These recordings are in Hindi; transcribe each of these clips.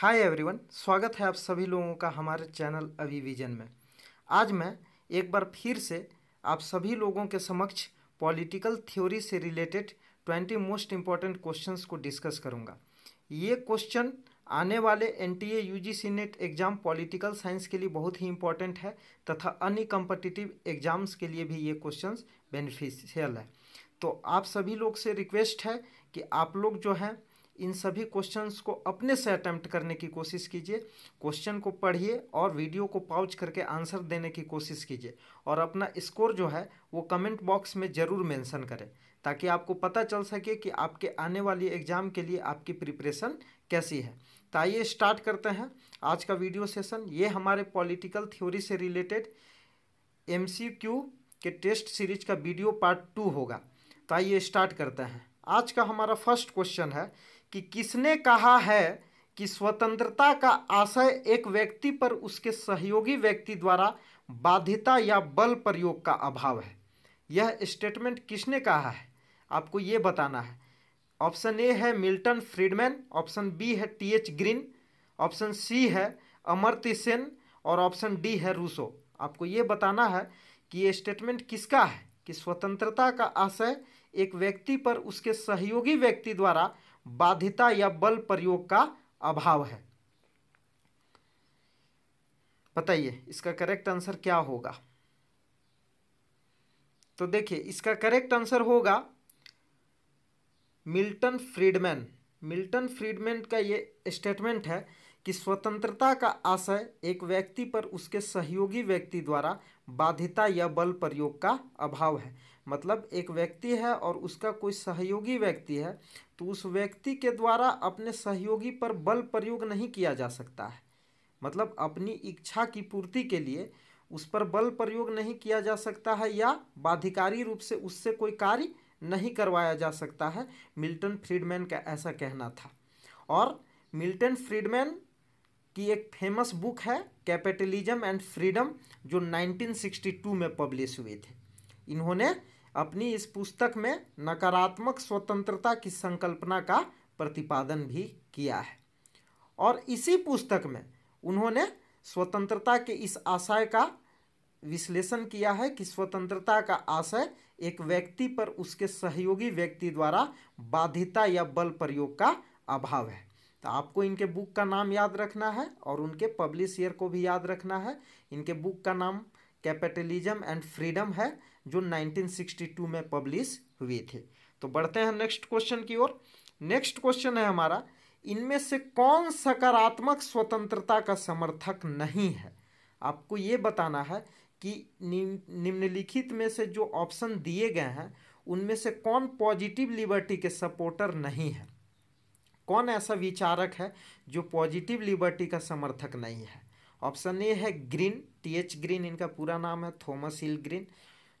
हाय एवरीवन स्वागत है आप सभी लोगों का हमारे चैनल अभी विजन में आज मैं एक बार फिर से आप सभी लोगों के समक्ष पॉलिटिकल थ्योरी से रिलेटेड 20 मोस्ट इम्पॉर्टेंट क्वेश्चंस को डिस्कस करूंगा ये क्वेश्चन आने वाले N T A C NET exam political science के लिए बहुत ही इंपॉर्टेंट है तथा अन्य कम्पटिटिव एग्ज़ाम्स के लिए भी ये क्वेश्चन बेनिफिशियल है तो आप सभी लोग से रिक्वेस्ट है कि आप लोग जो हैं इन सभी क्वेश्चंस को अपने से अटैम्प्ट करने की कोशिश कीजिए क्वेश्चन को पढ़िए और वीडियो को पाउच करके आंसर देने की कोशिश कीजिए और अपना स्कोर जो है वो कमेंट बॉक्स में ज़रूर मेंशन करें ताकि आपको पता चल सके कि आपके आने वाली एग्ज़ाम के लिए आपकी प्रिपरेशन कैसी है तो आइए स्टार्ट करते हैं आज का वीडियो सेशन ये हमारे पॉलिटिकल थ्योरी से related M K test series का वीडियो पार्ट टू होगा तो आइए स्टार्ट करते हैं आज का हमारा फर्स्ट क्वेश्चन है कि किसने कहा है कि स्वतंत्रता का आशय एक व्यक्ति पर उसके सहयोगी व्यक्ति द्वारा बाध्यता या बल प्रयोग का अभाव है यह स्टेटमेंट किसने कहा है आपको ये बताना है ऑप्शन ए है मिल्टन फ्रीडमैन ऑप्शन बी है T H Green option C है अमर्त्य सेन और ऑप्शन डी है रूसो आपको ये बताना है कि ये स्टेटमेंट किसका है कि स्वतंत्रता का आशय एक व्यक्ति पर उसके सहयोगी व्यक्ति द्वारा बाधिता या बल प्रयोग का अभाव है बताइए इसका करेक्ट आंसर क्या होगा तो देखिए इसका करेक्ट आंसर होगा मिल्टन फ्रीडमैन मिल्टन फ्रीडमैन का ये स्टेटमेंट है कि स्वतंत्रता का आशय एक व्यक्ति पर उसके सहयोगी व्यक्ति द्वारा बाधिता या बल प्रयोग का अभाव है मतलब एक व्यक्ति है और उसका कोई सहयोगी व्यक्ति है तो उस व्यक्ति के द्वारा अपने सहयोगी पर बल प्रयोग नहीं किया जा सकता है मतलब अपनी इच्छा की पूर्ति के लिए उस पर बल प्रयोग नहीं किया जा सकता है या बाधिकारी रूप से उससे कोई कार्य नहीं करवाया जा सकता है मिल्टन फ्रीडमैन का ऐसा कहना था और मिल्टन फ्रीडमैन की एक फेमस बुक है कैपिटलिज्म एंड फ्रीडम जो 1962 में पब्लिश हुए थे इन्होंने अपनी इस पुस्तक में नकारात्मक स्वतंत्रता की संकल्पना का प्रतिपादन भी किया है और इसी पुस्तक में उन्होंने स्वतंत्रता के इस आशय का विश्लेषण किया है कि स्वतंत्रता का आशय एक व्यक्ति पर उसके सहयोगी व्यक्ति द्वारा बाध्यता या बल प्रयोग का अभाव है तो आपको इनके बुक का नाम याद रखना है और उनके पब्लिश ईयर को भी याद रखना है इनके बुक का नाम कैपिटलिज्म एंड फ्रीडम है जो 1962 में पब्लिश हुए थे तो बढ़ते हैं नेक्स्ट क्वेश्चन की ओर नेक्स्ट क्वेश्चन है हमारा इनमें से कौन सकारात्मक स्वतंत्रता का समर्थक नहीं है आपको ये बताना है कि निम्नलिखित में से जो ऑप्शन दिए गए हैं उनमें से कौन पॉजिटिव लिबर्टी के सपोर्टर नहीं है कौन ऐसा विचारक है जो पॉजिटिव लिबर्टी का समर्थक नहीं है ऑप्शन ए है ग्रीन टी एच ग्रीन इनका पूरा नाम है थॉमस हिल ग्रीन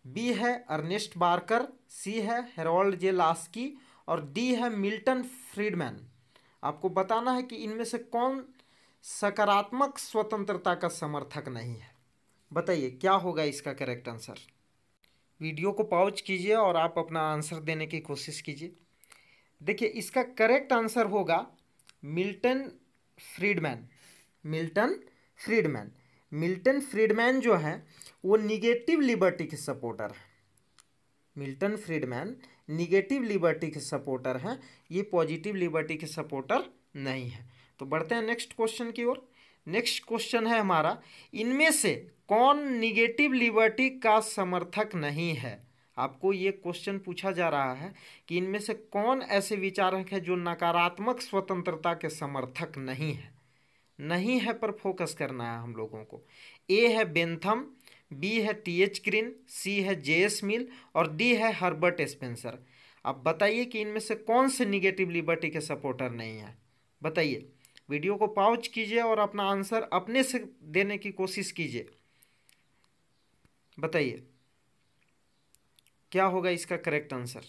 बी है अर्नेस्ट बार्कर सी है हेरोल्ड जे लास्की और डी है मिल्टन फ्रीडमैन आपको बताना है कि इनमें से कौन सकारात्मक स्वतंत्रता का समर्थक नहीं है बताइए क्या होगा इसका करेक्ट आंसर वीडियो को पॉज कीजिए और आप अपना आंसर देने की कोशिश कीजिए देखिए इसका करेक्ट आंसर होगा Milton Friedman Milton Friedman Milton Friedman जो है वो निगेटिव लिबर्टी के सपोर्टर हैं मिल्टन फ्रीडमैन निगेटिव लिबर्टी के सपोर्टर हैं ये पॉजिटिव लिबर्टी के सपोर्टर नहीं है तो बढ़ते हैं नेक्स्ट क्वेश्चन की ओर नेक्स्ट क्वेश्चन है हमारा इनमें से कौन निगेटिव लिबर्टी का समर्थक नहीं है आपको ये क्वेश्चन पूछा जा रहा है कि इनमें से कौन ऐसे विचारक हैं जो नकारात्मक स्वतंत्रता के समर्थक नहीं है नहीं है पर फोकस करना है हम लोगों को ए है बेंथम बी है टी एच ग्रीन सी है जे एस मिल और डी है हर्बर्ट स्पेंसर अब बताइए कि इनमें से कौन से निगेटिव लिबर्टी के सपोर्टर नहीं है बताइए वीडियो को पाउच कीजिए और अपना आंसर अपने से देने की कोशिश कीजिए बताइए क्या होगा इसका करेक्ट आंसर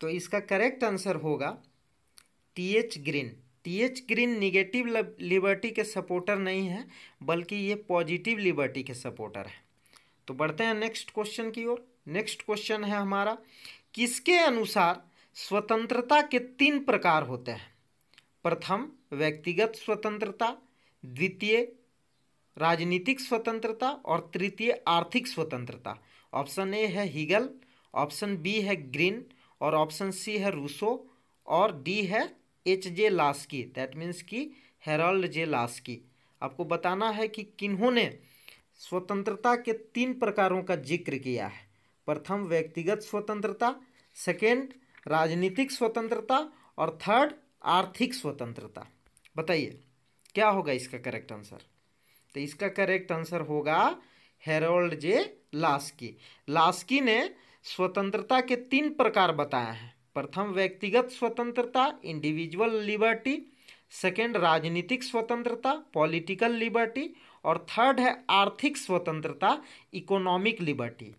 तो इसका करेक्ट आंसर होगा T H Green T H Green negative liberty के सपोर्टर नहीं है बल्कि ये पॉजिटिव लिबर्टी के सपोर्टर है तो बढ़ते हैं नेक्स्ट क्वेश्चन की ओर नेक्स्ट क्वेश्चन है हमारा किसके अनुसार स्वतंत्रता के तीन प्रकार होते हैं प्रथम व्यक्तिगत स्वतंत्रता द्वितीय राजनीतिक स्वतंत्रता और तृतीय आर्थिक स्वतंत्रता ऑप्शन ए है हीगल ऑप्शन बी है ग्रीन और ऑप्शन सी है रूसो और डी है H J Laski that means कि हेरल्ड जे लास्की आपको बताना है कि किन्होंने स्वतंत्रता के तीन प्रकारों का जिक्र किया है प्रथम व्यक्तिगत स्वतंत्रता सेकेंड राजनीतिक स्वतंत्रता और थर्ड आर्थिक स्वतंत्रता बताइए क्या होगा इसका करेक्ट आंसर तो इसका करेक्ट आंसर होगा हेरोल्ड जे लास्की लास्की ने स्वतंत्रता के तीन प्रकार बताए हैं प्रथम व्यक्तिगत स्वतंत्रता इंडिविजुअल लिबर्टी सेकेंड राजनीतिक स्वतंत्रता पॉलिटिकल लिबर्टी और थर्ड है आर्थिक स्वतंत्रता इकोनॉमिक लिबर्टी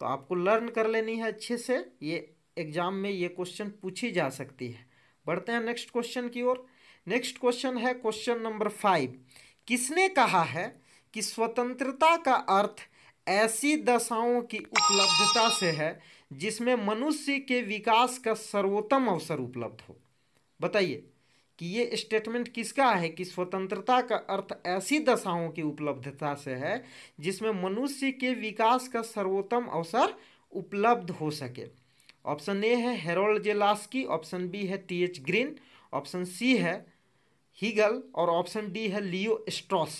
तो आपको लर्न कर लेनी है अच्छे से ये एग्जाम में ये क्वेश्चन पूछी जा सकती है बढ़ते हैं नेक्स्ट क्वेश्चन की ओर नेक्स्ट क्वेश्चन है क्वेश्चन नंबर फाइव किसने कहा है कि स्वतंत्रता का अर्थ ऐसी दशाओं की उपलब्धता से है जिसमें मनुष्य के विकास का सर्वोत्तम अवसर उपलब्ध हो बताइए कि ये स्टेटमेंट किसका है कि स्वतंत्रता का अर्थ ऐसी दशाओं की उपलब्धता से है जिसमें मनुष्य के विकास का सर्वोत्तम अवसर उपलब्ध हो सके ऑप्शन ए है हेरोल्ड जेलास्की ऑप्शन बी है T H Green option C है हीगल और ऑप्शन डी है लियो स्ट्रॉस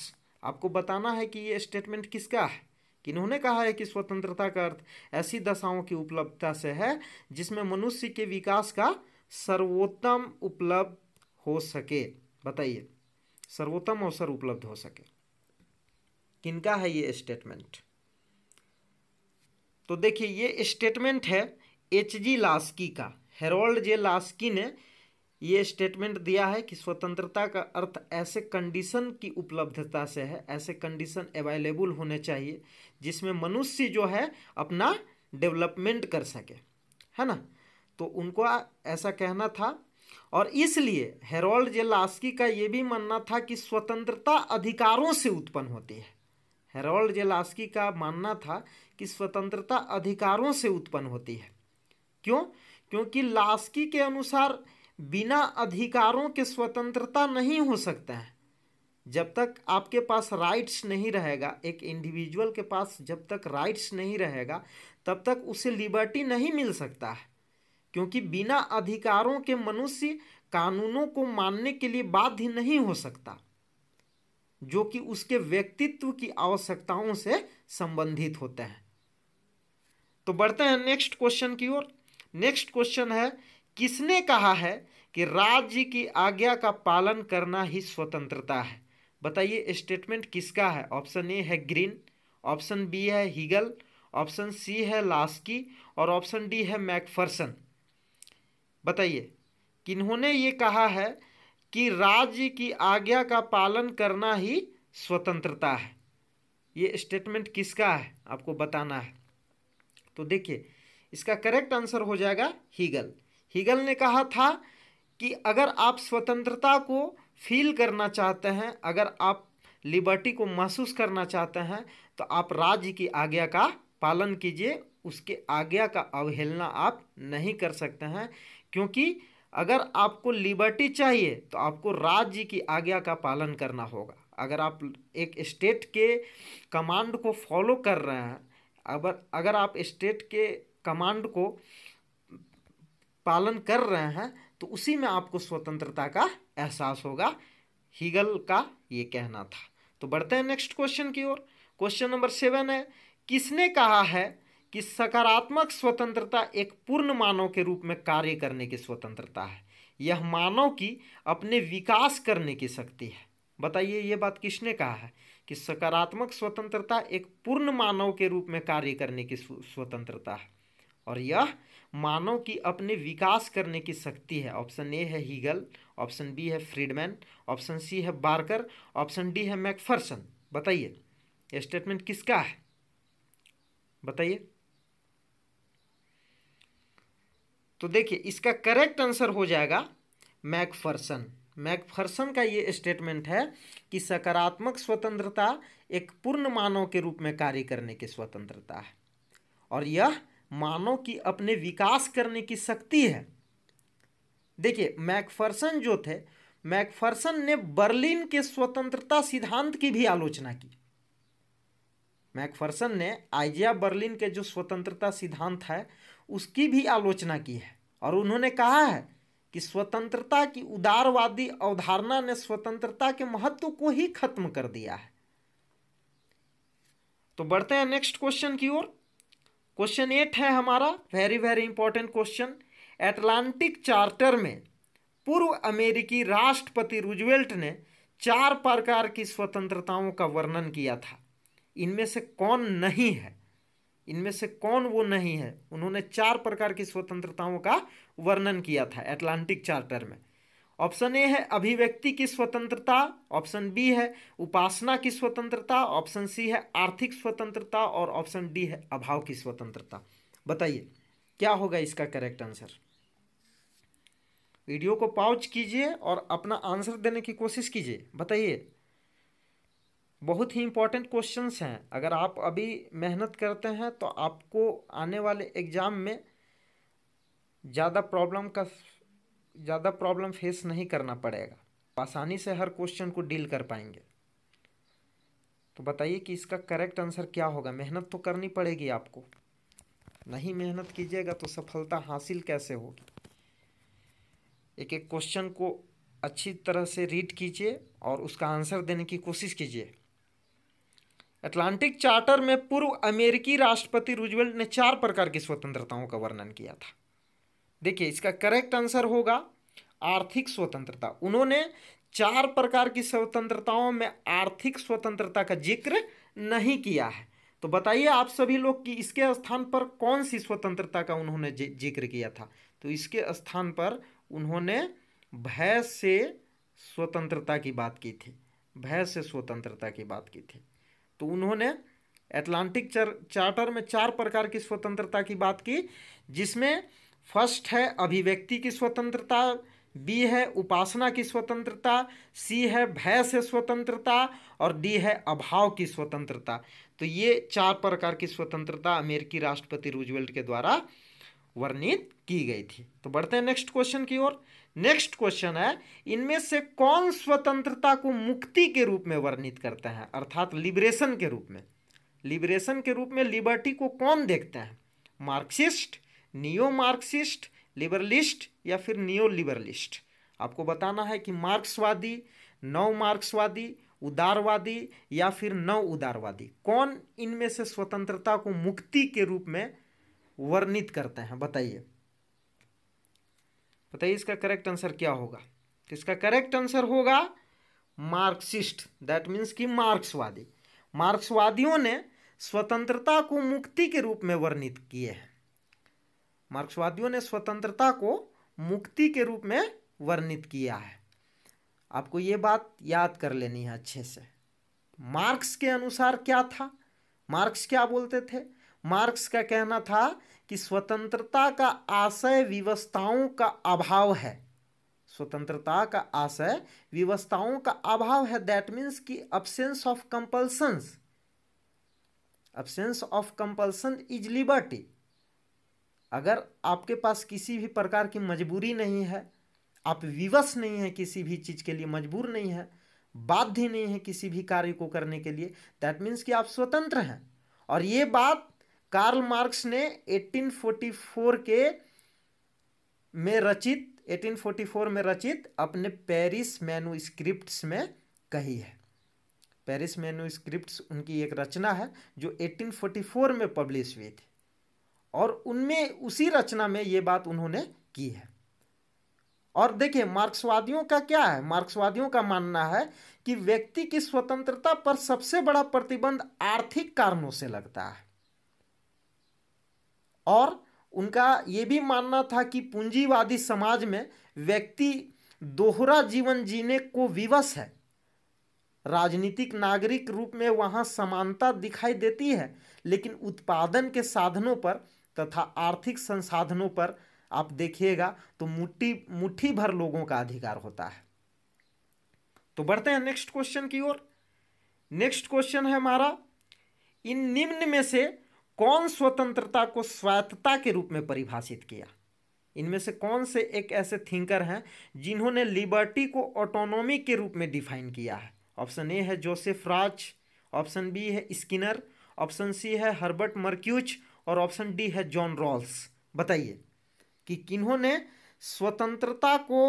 आपको बताना है कि ये स्टेटमेंट किसका है किन्होंने कहा है कि स्वतंत्रता का अर्थ ऐसी दशाओं की उपलब्धता से है जिसमें मनुष्य के विकास का सर्वोत्तम उपलब्ध हो सके बताइए सर्वोत्तम अवसर उपलब्ध हो सके किनका है ये स्टेटमेंट तो देखिए ये स्टेटमेंट है एच जी लास्की का हेरोल्ड जे लास्की ने ये स्टेटमेंट दिया है कि स्वतंत्रता का अर्थ ऐसे कंडीशन की उपलब्धता से है ऐसे कंडीशन अवेलेबल होने चाहिए जिसमें मनुष्य जो है अपना डेवलपमेंट कर सके है ना तो उनको ऐसा कहना था और इसलिए हेरोल्ड जेलास्की का ये भी मानना था कि स्वतंत्रता अधिकारों से उत्पन्न होती है हेरोल्ड जेलास्की का मानना था कि स्वतंत्रता अधिकारों से उत्पन्न होती है क्यों क्योंकि लास्की के अनुसार बिना अधिकारों के स्वतंत्रता नहीं हो सकता है जब तक आपके पास राइट्स नहीं रहेगा एक इंडिविजुअल के पास जब तक राइट्स नहीं रहेगा तब तक उसे लिबर्टी नहीं मिल सकता है क्योंकि बिना अधिकारों के मनुष्य कानूनों को मानने के लिए बाध्य नहीं हो सकता जो कि उसके व्यक्तित्व की आवश्यकताओं से संबंधित होते हैं तो बढ़ते हैं नेक्स्ट क्वेश्चन की ओर नेक्स्ट क्वेश्चन है किसने कहा है कि राज्य की आज्ञा का पालन करना ही स्वतंत्रता है बताइए स्टेटमेंट किसका है ऑप्शन ए है ग्रीन ऑप्शन बी है हीगल ऑप्शन सी है लास्की और ऑप्शन डी है मैकफर्सन बताइए किन्होंने ये कहा है कि राज्य की आज्ञा का पालन करना ही स्वतंत्रता है ये स्टेटमेंट किसका है आपको बताना है तो देखिए इसका करेक्ट आंसर हो जाएगा हीगल हीगल ने कहा था कि अगर आप स्वतंत्रता को फील करना चाहते हैं अगर आप लिबर्टी को महसूस करना चाहते हैं तो आप राज्य की आज्ञा का पालन कीजिए उसके आज्ञा का अवहेलना आप नहीं कर सकते हैं क्योंकि अगर आपको लिबर्टी चाहिए तो आपको राज्य की आज्ञा का पालन करना होगा अगर आप एक स्टेट के कमांड को फॉलो कर रहे हैं अगर अगर आप स्टेट के कमांड को पालन कर रहे हैं तो उसी में आपको स्वतंत्रता का एहसास होगा हीगल का ये कहना था तो बढ़ते हैं नेक्स्ट क्वेश्चन की ओर क्वेश्चन नंबर सेवन है किसने कहा है कि सकारात्मक स्वतंत्रता एक पूर्ण मानव के रूप में कार्य करने की स्वतंत्रता है यह मानव की अपने विकास करने की शक्ति है बताइए ये बात किसने कहा है कि सकारात्मक स्वतंत्रता एक पूर्ण मानव के रूप में कार्य करने की स्वतंत्रता है और यह मानव की अपने विकास करने की शक्ति है ऑप्शन ए है हीगल ऑप्शन बी है फ्रीडमैन ऑप्शन सी है बार्कर ऑप्शन डी है मैकफर्सन बताइए स्टेटमेंट किसका है बताइए तो देखिए इसका करेक्ट आंसर हो जाएगा मैकफर्सन मैकफर्सन का ये स्टेटमेंट है कि सकारात्मक स्वतंत्रता एक पूर्ण मानव के रूप में कार्य करने की स्वतंत्रता है और यह मानव की अपने विकास करने की शक्ति है देखिए मैकफर्सन जो थे मैकफर्सन ने बर्लिन के स्वतंत्रता सिद्धांत की भी आलोचना की मैकफर्सन ने आइजिया बर्लिन के जो स्वतंत्रता सिद्धांत है उसकी भी आलोचना की है और उन्होंने कहा है कि स्वतंत्रता की उदारवादी अवधारणा ने स्वतंत्रता के महत्व को ही खत्म कर दिया है तो बढ़ते हैं नेक्स्ट क्वेश्चन की ओर क्वेश्चन एट है हमारा very very important question Atlantic Charter में पूर्व अमेरिकी राष्ट्रपति रूजवेल्ट ने चार प्रकार की स्वतंत्रताओं का वर्णन किया था इनमें से कौन नहीं है इनमें से कौन वो नहीं है उन्होंने चार प्रकार की स्वतंत्रताओं का वर्णन किया था एटलांटिक चार्टर में ऑप्शन ए है अभिव्यक्ति की स्वतंत्रता ऑप्शन बी है उपासना की स्वतंत्रता ऑप्शन सी है आर्थिक स्वतंत्रता और ऑप्शन डी है अभाव की स्वतंत्रता बताइए क्या होगा इसका करेक्ट आंसर वीडियो को पॉज कीजिए और अपना आंसर देने की कोशिश कीजिए बताइए बहुत ही इंपॉर्टेंट क्वेश्चंस हैं अगर आप अभी मेहनत करते हैं तो आपको आने वाले एग्ज़ाम में ज़्यादा प्रॉब्लम का ज़्यादा प्रॉब्लम फेस नहीं करना पड़ेगा आसानी से हर क्वेश्चन को डील कर पाएंगे तो बताइए कि इसका करेक्ट आंसर क्या होगा मेहनत तो करनी पड़ेगी आपको नहीं मेहनत कीजिएगा तो सफलता हासिल कैसे होगी एक एक क्वेश्चन को अच्छी तरह से रीड कीजिए और उसका आंसर देने की कोशिश कीजिए अटलांटिक चार्टर में पूर्व अमेरिकी राष्ट्रपति रूजवेल्ट ने चार प्रकार की स्वतंत्रताओं का वर्णन किया था देखिए इसका करेक्ट आंसर होगा आर्थिक स्वतंत्रता उन्होंने चार प्रकार की स्वतंत्रताओं में आर्थिक स्वतंत्रता का जिक्र नहीं किया है तो बताइए आप सभी लोग कि इसके स्थान पर कौन सी स्वतंत्रता का उन्होंने जिक्र किया था तो इसके स्थान पर उन्होंने भय से स्वतंत्रता की बात की थी भय से स्वतंत्रता की बात की थी तो उन्होंने एटलांटिक चार्टर में चार प्रकार की स्वतंत्रता की बात की जिसमें फर्स्ट है अभिव्यक्ति की स्वतंत्रता बी है उपासना की स्वतंत्रता सी है भय से स्वतंत्रता और डी है अभाव की स्वतंत्रता तो ये चार प्रकार की स्वतंत्रता अमेरिकी राष्ट्रपति रूजवेल्ट के द्वारा वर्णित की गई थी तो बढ़ते हैं नेक्स्ट क्वेश्चन की ओर नेक्स्ट क्वेश्चन है इनमें से कौन स्वतंत्रता को मुक्ति के रूप में वर्णित करते हैं अर्थात लिबरेशन के रूप में लिबरेशन के रूप में लिबर्टी को कौन देखते हैं मार्क्सिस्ट नियो मार्क्सिस्ट लिबरलिस्ट या फिर नियो लिबरलिस्ट आपको बताना है कि मार्क्सवादी नव मार्क्सवादी उदारवादी या फिर नव उदारवादी कौन इनमें से स्वतंत्रता को मुक्ति के रूप में वर्णित करते हैं बताइए बताइए इसका करेक्ट आंसर क्या होगा तो इसका करेक्ट आंसर होगा मार्क्सिस्ट दैट मीन्स कि मार्क्सवादी मार्क्सवादियों ने स्वतंत्रता को मुक्ति के रूप में वर्णित किए हैं मार्क्सवादियों ने स्वतंत्रता को मुक्ति के रूप में वर्णित किया है आपको ये बात याद कर लेनी है अच्छे से मार्क्स के अनुसार क्या था मार्क्स क्या बोलते थे मार्क्स का कहना था कि स्वतंत्रता का आशय व्यवस्थाओं का अभाव है स्वतंत्रता का आशय व्यवस्थाओं का अभाव है दैट मीन्स कि absence of compulsions absence of compulsion is liberty अगर आपके पास किसी भी प्रकार की मजबूरी नहीं है आप विवश नहीं है किसी भी चीज़ के लिए मजबूर नहीं है बाध्य नहीं है किसी भी कार्य को करने के लिए दैट मीन्स कि आप स्वतंत्र हैं और ये बात कार्ल मार्क्स ने 1844 के में रचित 1844 में रचित अपने पेरिस स्क्रिप्ट्स में कही है पेरिस स्क्रिप्ट उनकी एक रचना है जो 1844 में पब्लिश हुई थी और उनमें उसी रचना में ये बात उन्होंने की है और देखिए मार्क्सवादियों का क्या है मार्क्सवादियों का मानना है कि व्यक्ति की स्वतंत्रता पर सबसे बड़ा प्रतिबंध आर्थिक कारणों से लगता है और उनका यह भी मानना था कि पूंजीवादी समाज में व्यक्ति दोहरा जीवन जीने को विवश है राजनीतिक नागरिक रूप में वहां समानता दिखाई देती है लेकिन उत्पादन के साधनों पर तथा आर्थिक संसाधनों पर आप देखिएगा तो मुट्ठी मुट्ठी भर लोगों का अधिकार होता है तो बढ़ते हैं नेक्स्ट क्वेश्चन की ओर नेक्स्ट क्वेश्चन है हमारा इन निम्न में से कौन स्वतंत्रता को स्वायत्तता के रूप में परिभाषित किया इनमें से कौन से एक ऐसे थिंकर हैं जिन्होंने लिबर्टी को ऑटोनॉमी के रूप में डिफाइन किया है ऑप्शन ए है जोसेफ राज ऑप्शन बी है स्किनर ऑप्शन सी है हर्बर्ट मर्क्यूच और ऑप्शन डी है जॉन रॉल्स बताइए कि ने स्वतंत्रता को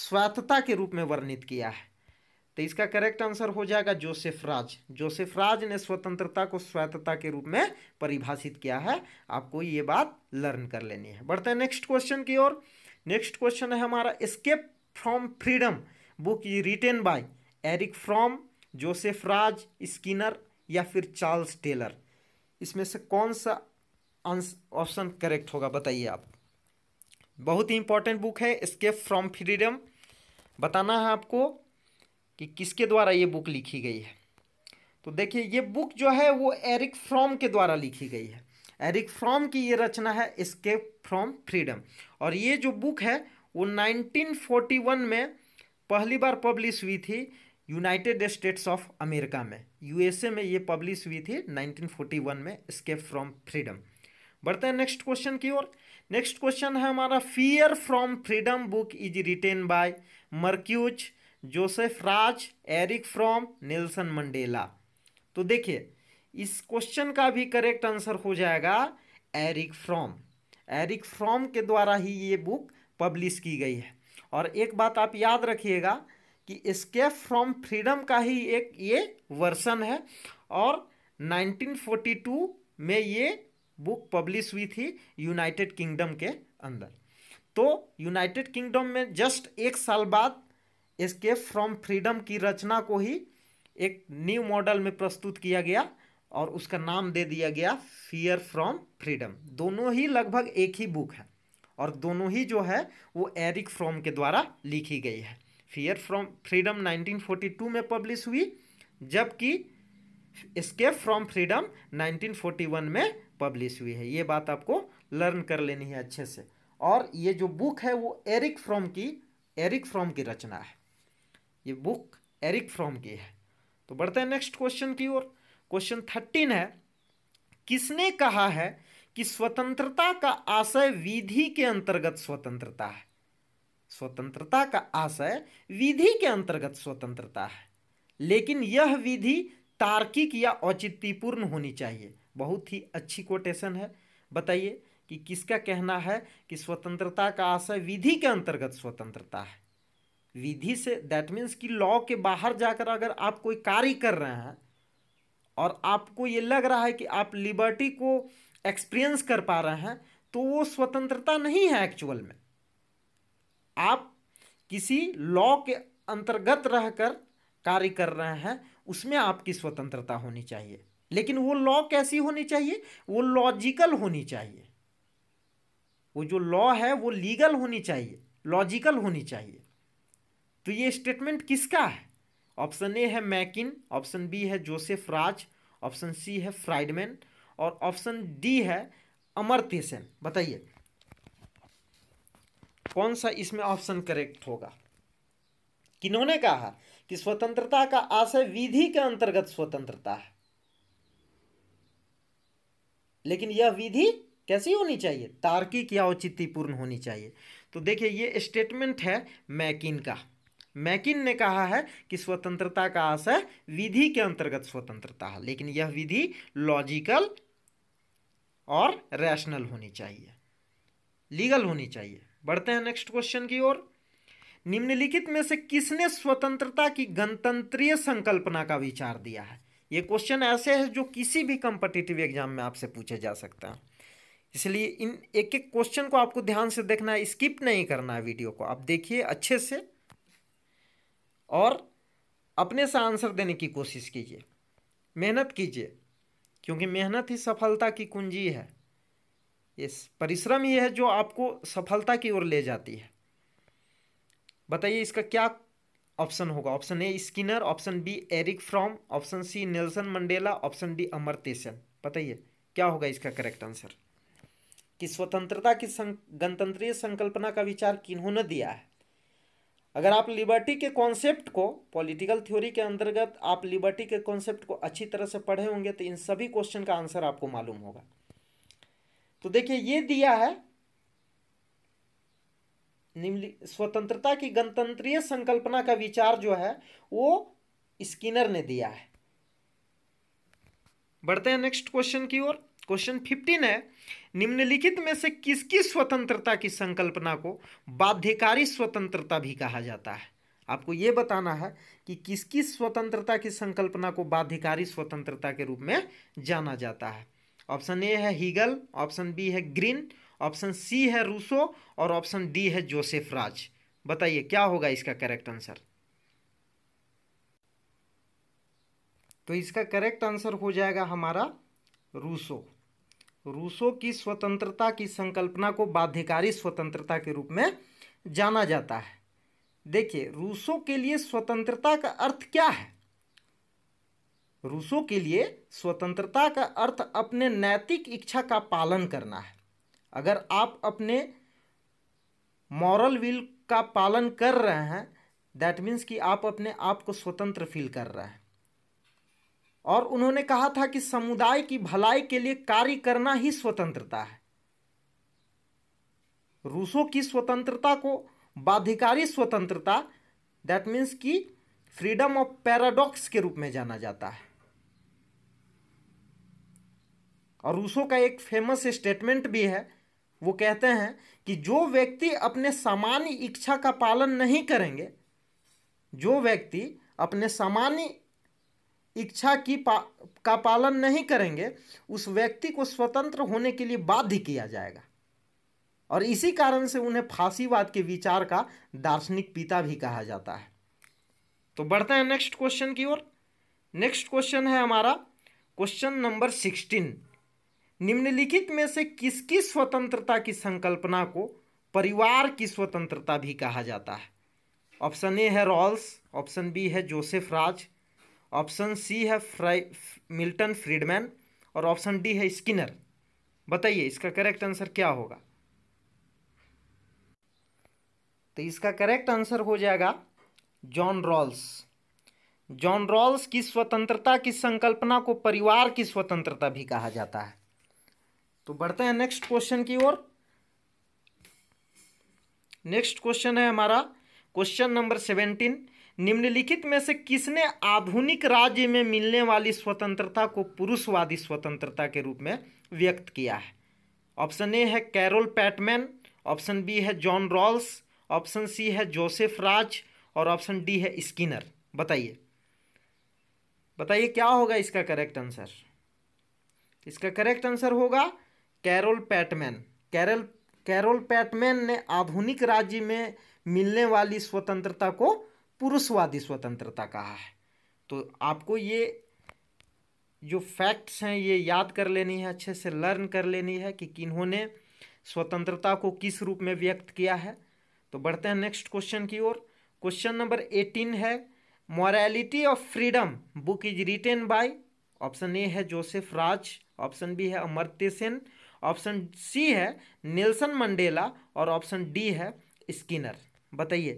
स्वार्थता के रूप में वर्णित किया है तो इसका करेक्ट आंसर हो जाएगा जोसेफ राज जोसेफ राज ने स्वतंत्रता को स्वार्थता के रूप में परिभाषित किया है आपको ये बात लर्न कर लेनी है बढ़ते हैं नेक्स्ट क्वेश्चन की ओर नेक्स्ट क्वेश्चन है हमारा escape from freedom book written by Erich Fromm Joseph Raz Skinner या फिर चार्ल्स टेलर इसमें से कौन सा ऑप्शन करेक्ट होगा बताइए आप बहुत ही इंपॉर्टेंट बुक है स्केप फ्रॉम फ्रीडम बताना है आपको कि किसके द्वारा ये बुक लिखी गई है तो देखिए ये बुक जो है वो एरिक फ्रॉम के द्वारा लिखी गई है एरिक फ्रॉम की ये रचना है स्केप फ्रॉम फ्रीडम और ये जो बुक है वो 1941 में पहली बार पब्लिश हुई थी यूनाइटेड स्टेट्स ऑफ अमेरिका में यूएसए में ये पब्लिश हुई थी 1941 में स्केप फ्रॉम फ्रीडम बढ़ते हैं नेक्स्ट क्वेश्चन की ओर नेक्स्ट क्वेश्चन है हमारा fear from freedom book is written by Marcuse Joseph Raz Erich Fromm Nelson Mandela तो देखिए इस क्वेश्चन का भी करेक्ट आंसर हो जाएगा एरिक फ्रॉम एरिक फ्रॉम के द्वारा ही ये बुक पब्लिश की गई है और एक बात आप याद रखिएगा कि स्केप फ्रॉम फ्रीडम का ही एक ये वर्सन है और 1942 में ये बुक पब्लिश हुई थी यूनाइटेड किंगडम के अंदर तो यूनाइटेड किंगडम में जस्ट एक साल बाद इसके फ्रॉम फ्रीडम की रचना को ही एक न्यू मॉडल में प्रस्तुत किया गया और उसका नाम दे दिया गया फियर फ्रॉम फ्रीडम दोनों ही लगभग एक ही बुक है और दोनों ही जो है वो एरिक फ्रॉम के द्वारा लिखी गई है फियर फ्रॉम फ्रीडम 1942 में पब्लिश हुई जबकि इसके फ्रॉम फ्रीडम 1941 में पब्लिश हुई है ये बात आपको लर्न कर लेनी है अच्छे से और ये जो बुक है वो एरिक फ्रॉम की एरिक फ्रॉम की रचना है ये बुक एरिक फ्रॉम की है तो बढ़ते हैं नेक्स्ट क्वेश्चन की ओर क्वेश्चन थर्टीन है किसने कहा है कि स्वतंत्रता का आशय विधि के अंतर्गत स्वतंत्रता है स्वतंत्रता का आशय विधि के अंतर्गत स्वतंत्रता है लेकिन यह विधि तार्किक या औचित्यपूर्ण होनी चाहिए बहुत ही अच्छी कोटेशन है बताइए कि किसका कहना है कि स्वतंत्रता का आशय विधि के अंतर्गत स्वतंत्रता है विधि से दैट मीन्स कि लॉ के बाहर जाकर अगर आप कोई कार्य कर रहे हैं और आपको ये लग रहा है कि आप लिबर्टी को एक्सपीरियंस कर पा रहे हैं तो वो स्वतंत्रता नहीं है एक्चुअल में आप किसी लॉ के अंतर्गत रहकर कार्य कर रहे हैं उसमें आपकी स्वतंत्रता होनी चाहिए लेकिन वो लॉ कैसी होनी चाहिए वो लॉजिकल होनी चाहिए वो जो लॉ है वो लीगल होनी चाहिए लॉजिकल होनी चाहिए तो ये स्टेटमेंट किसका है ऑप्शन ए है मैकिन ऑप्शन बी है जोसेफ राज ऑप्शन सी है फ्राइडमैन और ऑप्शन डी है सेन बताइए कौन सा इसमें ऑप्शन करेक्ट होगा किन्होंने कहा कि स्वतंत्रता का आशय विधि के अंतर्गत स्वतंत्रता है लेकिन यह विधि कैसी होनी चाहिए तार्किक या औचित्यपूर्ण होनी चाहिए तो देखिए ये स्टेटमेंट है मैकिन का मैकिन ने कहा है कि स्वतंत्रता का आशय विधि के अंतर्गत स्वतंत्रता है लेकिन यह विधि लॉजिकल और रैशनल होनी चाहिए लीगल होनी चाहिए बढ़ते हैं नेक्स्ट क्वेश्चन की ओर निम्नलिखित में से किसने स्वतंत्रता की गणतंत्रीय संकल्पना का विचार दिया है ये क्वेश्चन ऐसे है जो किसी भी कंपटिटिव एग्जाम में आपसे पूछे जा सकता है इसलिए इन एक एक क्वेश्चन को आपको ध्यान से देखना है स्किप नहीं करना है वीडियो को आप देखिए अच्छे से और अपने से आंसर देने की कोशिश कीजिए मेहनत कीजिए क्योंकि मेहनत ही सफलता की कुंजी है इस परिश्रम ही है जो आपको सफलता की ओर ले जाती है बताइए इसका क्या ऑप्शन होगा option A Skinner option B Erik Fromm option C Nelson Mandela option D Amartya Sen बताइए क्या होगा इसका करेक्ट आंसर कि स्वतंत्रता की गणतंत्रीय संकल्पना का विचार किन्होंने दिया है अगर आप लिबर्टी के कॉन्सेप्ट को पॉलिटिकल थ्योरी के अंतर्गत आप लिबर्टी के कॉन्सेप्ट को अच्छी तरह से पढ़े होंगे तो इन सभी क्वेश्चन का आंसर आपको मालूम होगा तो देखिए ये दिया है निम्नलिखित स्वतंत्रता की गणतंत्रीय संकल्पना का विचार जो है वो स्किनर ने दिया है बढ़ते हैं नेक्स्ट क्वेश्चन की ओर क्वेश्चन फिफ्टीन है निम्नलिखित में से किसकी स्वतंत्रता की संकल्पना को बाध्यकारी स्वतंत्रता भी कहा जाता है आपको यह बताना है कि किसकी स्वतंत्रता की संकल्पना को बाध्यकारी स्वतंत्रता के रूप में जाना जाता है ऑप्शन ए है हीगल ऑप्शन बी है ग्रीन ऑप्शन सी है रूसो और ऑप्शन डी है जोसेफ राज बताइए क्या होगा इसका करेक्ट आंसर तो इसका करेक्ट आंसर हो जाएगा हमारा रूसो रूसो की स्वतंत्रता की संकल्पना को बाध्यकारी स्वतंत्रता के रूप में जाना जाता है देखिए रूसो के लिए स्वतंत्रता का अर्थ क्या है रूसो के लिए स्वतंत्रता का अर्थ अपने नैतिक इच्छा का पालन करना है अगर आप अपने मॉरल विल का पालन कर रहे हैं दैट मीन्स कि आप अपने आप को स्वतंत्र फील कर रहे हैं और उन्होंने कहा था कि समुदाय की भलाई के लिए कार्य करना ही स्वतंत्रता है रूसों की स्वतंत्रता को बाधिकारी स्वतंत्रता दैट मीन्स कि फ्रीडम ऑफ पैराडॉक्स के रूप में जाना जाता है और रूसों का एक फेमस स्टेटमेंट भी है वो कहते हैं कि जो व्यक्ति अपने सामान्य इच्छा का पालन नहीं करेंगे जो व्यक्ति अपने सामान्य इच्छा की पा का पालन नहीं करेंगे उस व्यक्ति को स्वतंत्र होने के लिए बाध्य किया जाएगा और इसी कारण से उन्हें फांसीवाद के विचार का दार्शनिक पिता भी कहा जाता है तो बढ़ते हैं नेक्स्ट क्वेश्चन की ओर नेक्स्ट क्वेश्चन है हमारा क्वेश्चन नंबर सिक्सटीन निम्नलिखित में से किसकी स्वतंत्रता की संकल्पना को परिवार की स्वतंत्रता भी कहा जाता है ऑप्शन ए है रॉल्स ऑप्शन बी है जोसेफ राज ऑप्शन सी है फ्राई मिल्टन फ्रीडमैन और ऑप्शन डी है स्किनर बताइए इसका करेक्ट आंसर क्या होगा तो इसका करेक्ट आंसर हो जाएगा जॉन रॉल्स जॉन रॉल्स की स्वतंत्रता की संकल्पना को परिवार की स्वतंत्रता भी कहा जाता है तो बढ़ते हैं नेक्स्ट क्वेश्चन की ओर नेक्स्ट क्वेश्चन है हमारा क्वेश्चन नंबर सेवेंटीन निम्नलिखित में से किसने आधुनिक राज्य में मिलने वाली स्वतंत्रता को पुरुषवादी स्वतंत्रता के रूप में व्यक्त किया है ऑप्शन ए है कैरोल पैटमैन ऑप्शन बी है जॉन रॉल्स ऑप्शन सी है जोसेफ राज और ऑप्शन डी है स्किनर बताइए बताइए क्या होगा इसका करेक्ट आंसर इसका करेक्ट आंसर होगा Carole Pateman Carol Carole Pateman ने आधुनिक राज्य में मिलने वाली स्वतंत्रता को पुरुषवादी स्वतंत्रता कहा है तो आपको ये जो फैक्ट्स हैं ये याद कर लेनी है अच्छे से लर्न कर लेनी है कि किन्होंने स्वतंत्रता को किस रूप में व्यक्त किया है तो बढ़ते हैं नेक्स्ट क्वेश्चन की ओर क्वेश्चन नंबर एटीन है morality of freedom book is written by option A है जोसेफ राज ऑप्शन बी है अमरते सेन ऑप्शन सी है नेल्सन मंडेला और ऑप्शन डी है स्किनर बताइए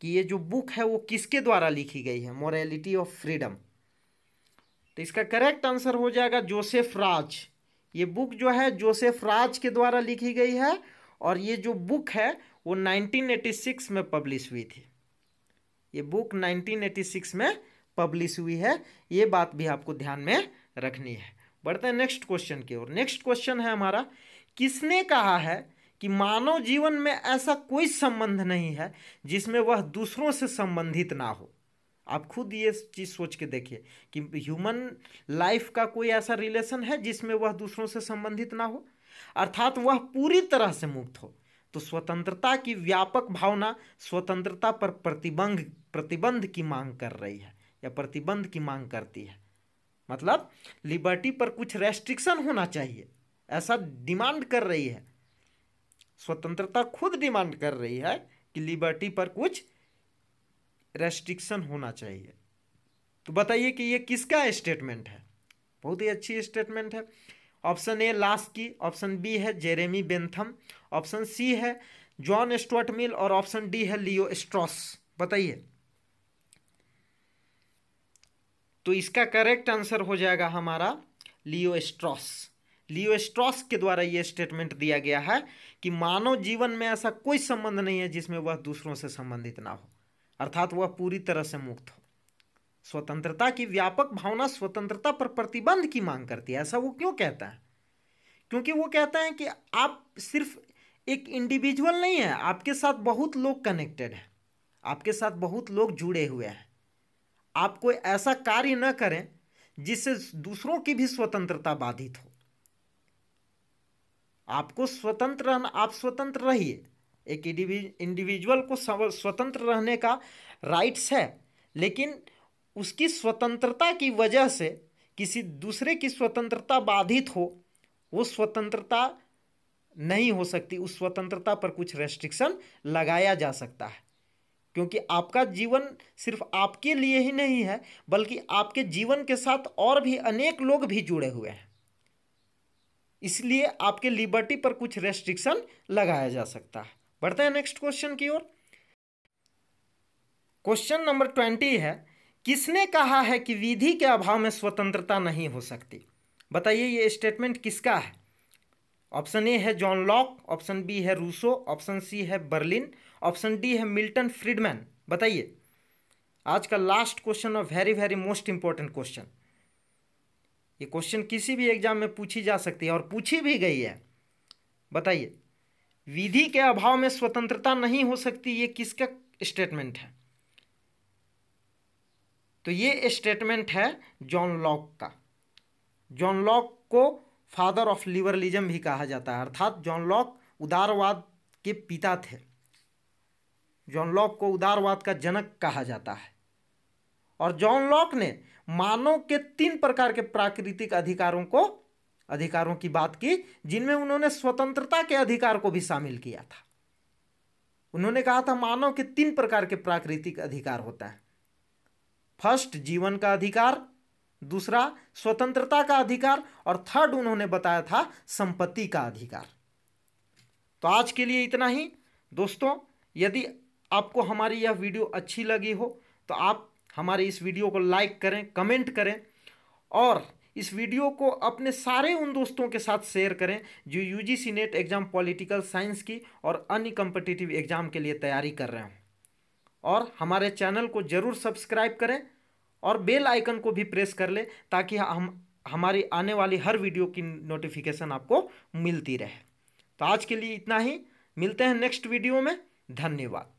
कि ये जो बुक है वो किसके द्वारा लिखी गई है मोरेलिटी ऑफ फ्रीडम तो इसका करेक्ट आंसर हो जाएगा जोसेफ राज ये बुक जो है जोसेफ राज के द्वारा लिखी गई है और ये जो बुक है वो 1986 में पब्लिश हुई थी ये बुक 1986 में पब्लिश हुई है ये बात भी आपको ध्यान में रखनी है बढ़ते हैं नेक्स्ट क्वेश्चन की ओर नेक्स्ट क्वेश्चन है हमारा किसने कहा है कि मानव जीवन में ऐसा कोई संबंध नहीं है जिसमें वह दूसरों से संबंधित ना हो आप खुद ये चीज़ सोच के देखिए कि ह्यूमन लाइफ का कोई ऐसा रिलेशन है जिसमें वह दूसरों से संबंधित ना हो अर्थात वह पूरी तरह से मुक्त हो तो स्वतंत्रता की व्यापक भावना स्वतंत्रता पर प्रतिबंध प्रतिबंध की मांग कर रही है या प्रतिबंध की मांग करती है मतलब लिबर्टी पर कुछ रेस्ट्रिक्शन होना चाहिए ऐसा डिमांड कर रही है स्वतंत्रता खुद डिमांड कर रही है कि लिबर्टी पर कुछ रेस्ट्रिक्शन होना चाहिए तो बताइए कि ये किसका स्टेटमेंट है बहुत ही अच्छी स्टेटमेंट है ऑप्शन ए लास्ट की ऑप्शन बी है जेरेमी बेंथम ऑप्शन सी है जॉन स्टुअर्ट मिल और ऑप्शन डी है लियो स्ट्रॉस बताइए तो इसका करेक्ट आंसर हो जाएगा हमारा लियो लियो एस्ट्रॉस के द्वारा ये स्टेटमेंट दिया गया है कि मानव जीवन में ऐसा कोई संबंध नहीं है जिसमें वह दूसरों से संबंधित ना हो अर्थात वह पूरी तरह से मुक्त हो स्वतंत्रता की व्यापक भावना स्वतंत्रता पर प्रतिबंध की मांग करती है ऐसा वो क्यों कहता है क्योंकि वो कहता है कि आप सिर्फ एक इंडिविजुअल नहीं है आपके साथ बहुत लोग कनेक्टेड हैं आपके साथ बहुत लोग जुड़े हुए हैं आप कोई ऐसा कार्य न करें जिससे दूसरों की भी स्वतंत्रता बाधित हो आपको स्वतंत्र रहना आप स्वतंत्र रहिए एक इंडिविजुअल को स्वतंत्र रहने का राइट्स है लेकिन उसकी स्वतंत्रता की वजह से किसी दूसरे की स्वतंत्रता बाधित हो वो स्वतंत्रता नहीं हो सकती उस स्वतंत्रता पर कुछ रेस्ट्रिक्शन लगाया जा सकता है क्योंकि आपका जीवन सिर्फ आपके लिए ही नहीं है बल्कि आपके जीवन के साथ और भी अनेक लोग भी जुड़े हुए हैं इसलिए आपके लिबर्टी पर कुछ रेस्ट्रिक्शन लगाया जा सकता है बढ़ते हैं नेक्स्ट क्वेश्चन की ओर क्वेश्चन नंबर ट्वेंटी है किसने कहा है कि विधि के अभाव में स्वतंत्रता नहीं हो सकती बताइए ये स्टेटमेंट किसका है ऑप्शन ए है जॉन लॉक ऑप्शन बी है रूसो ऑप्शन सी है बर्लिन ऑप्शन डी है मिल्टन फ्रीडमैन बताइए आज का लास्ट क्वेश्चन और very very most important question ये क्वेश्चन किसी भी एग्जाम में पूछी जा सकती है और पूछी भी गई है बताइए विधि के अभाव में स्वतंत्रता नहीं हो सकती ये किसका स्टेटमेंट है तो ये स्टेटमेंट है जॉन लॉक का जॉन लॉक को फादर ऑफ लिबरलिज्म भी कहा जाता है अर्थात जॉन लॉक उदारवाद के पिता थे जॉन लॉक को उदारवाद का जनक कहा जाता है और जॉन लॉक ने मानव के तीन प्रकार के प्राकृतिक अधिकारों को अधिकारों की बात की जिनमें उन्होंने स्वतंत्रता के अधिकार को भी शामिल किया था उन्होंने कहा था मानव के तीन प्रकार के प्राकृतिक अधिकार होता है फर्स्ट जीवन का अधिकार दूसरा स्वतंत्रता का अधिकार और थर्ड उन्होंने बताया था संपत्ति का अधिकार तो आज के लिए इतना ही दोस्तों यदि आपको हमारी यह वीडियो अच्छी लगी हो तो आप हमारे इस वीडियो को लाइक करें कमेंट करें और इस वीडियो को अपने सारे उन दोस्तों के साथ शेयर करें जो U G NET exam political science की और अन्य कम्पटिटिव एग्ज़ाम के लिए तैयारी कर रहे हों और हमारे चैनल को ज़रूर सब्सक्राइब करें और बेल आइकन को भी प्रेस कर लें ताकि हम हमारी आने वाली हर वीडियो की नोटिफिकेशन आपको मिलती रहे तो आज के लिए इतना ही मिलते हैं नेक्स्ट वीडियो में धन्यवाद